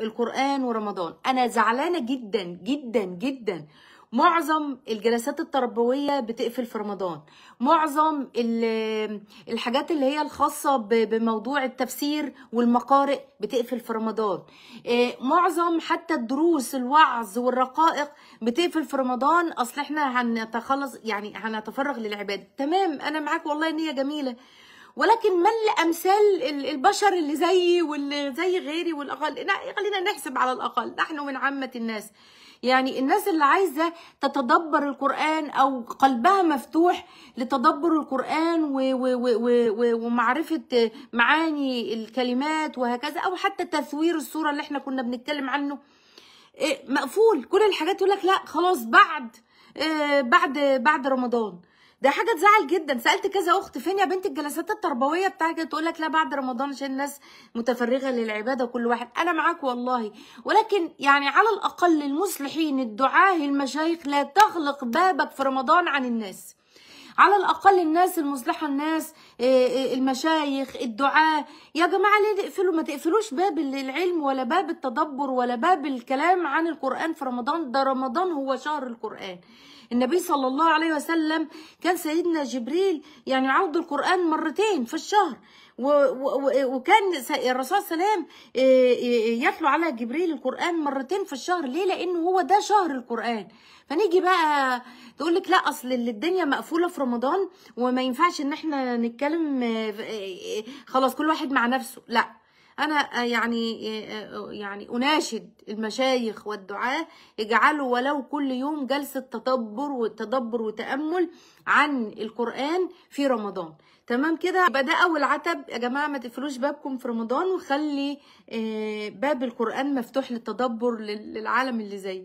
القرآن ورمضان أنا زعلانة جدا جدا جدا معظم الجلسات التربوية بتقفل في رمضان معظم الحاجات اللي هي الخاصة بموضوع التفسير والمقارئ بتقفل في رمضان آه، معظم حتى الدروس الوعظ والرقائق بتقفل في رمضان أصل احنا هنتخلص يعني هنتفرغ للعبادة تمام أنا معاك والله نية جميلة ولكن مل الامثال البشر اللي زيي واللي زي غيري والاقل خلينا نحسب على الاقل نحن من عامه الناس يعني الناس اللي عايزه تتدبر القران او قلبها مفتوح لتدبر القران و و و و ومعرفه معاني الكلمات وهكذا او حتى تثوير الصوره اللي احنا كنا بنتكلم عنه إيه، مقفول كل الحاجات يقول لك لا خلاص بعد إيه، بعد بعد رمضان ده حاجه تزعل جدا سالت كذا اخت فين يا بنت الجلسات التربويه بتاعتك تقول لك لا بعد رمضان عشان الناس متفرغه للعباده وكل واحد انا معاك والله ولكن يعني على الاقل المصلحين الدعاه المشايخ لا تغلق بابك في رمضان عن الناس على الاقل الناس المصلحه الناس آه، آه، المشايخ الدعاء يا جماعه ليه تقفلوا ما تقفلوش باب العلم ولا باب التدبر ولا باب الكلام عن القران في رمضان ده رمضان هو شهر القران النبي صلى الله عليه وسلم كان سيدنا جبريل يعني عود القران مرتين في الشهر وكان الرسول سلام آه، آه، يتلو على جبريل القرآن مرتين في الشهر ليه لأنه هو ده شهر القرآن فنيجي بقى تقول لك لا اصل الدنيا مقفوله في رمضان وما ينفعش ان احنا نتكلم آه، خلاص كل واحد مع نفسه لا أنا آه، يعني آه، آه، يعني أناشد المشايخ والدعاء اجعلوا ولو كل يوم جلسة تدبر وتدبر وتأمل عن القرآن في رمضان تمام كده يبقى ده أول عتب يا جماعة ما تقفلوش بابكم في رمضان وخلي باب القرآن مفتوح للتدبر للعالم اللي زي